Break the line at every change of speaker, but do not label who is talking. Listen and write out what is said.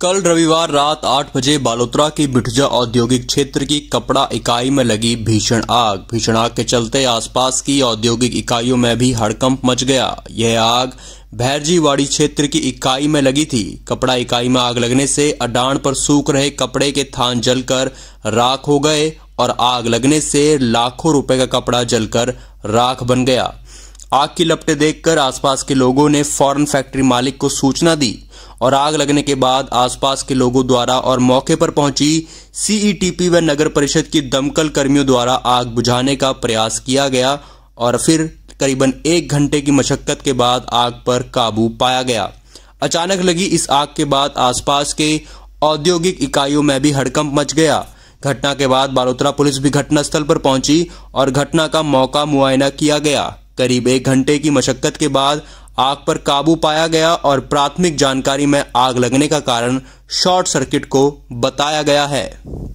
कल रविवार रात आठ बजे बालोतरा की बिठजा औद्योगिक क्षेत्र की कपड़ा इकाई में लगी भीषण आग भीषण आग के चलते आसपास की औद्योगिक इकाइयों में भी हड़कंप मच गया यह आग भैरजीवाड़ी क्षेत्र की इकाई में लगी थी कपड़ा इकाई में आग लगने से अडान पर सूख रहे कपड़े के थान जलकर राख हो गए और आग लगने से लाखों रुपए का कपड़ा जलकर राख बन गया आग की लपटें देखकर आसपास के लोगों ने फौरन फैक्ट्री मालिक को सूचना दी और आग लगने के बाद आसपास के लोगों द्वारा और मौके पर पहुंची सीईटीपी e व नगर परिषद की दमकल कर्मियों द्वारा आग बुझाने का प्रयास किया गया और फिर करीबन एक घंटे की मशक्कत के बाद आग पर काबू पाया गया अचानक लगी इस आग के बाद आसपास के औद्योगिक इकाइयों में भी हड़कंप मच गया घटना के बाद बालोतरा पुलिस भी घटनास्थल पर पहुंची और घटना का मौका मुआयना किया गया करीब एक घंटे की मशक्कत के बाद आग पर काबू पाया गया और प्राथमिक जानकारी में आग लगने का कारण शॉर्ट सर्किट को बताया गया है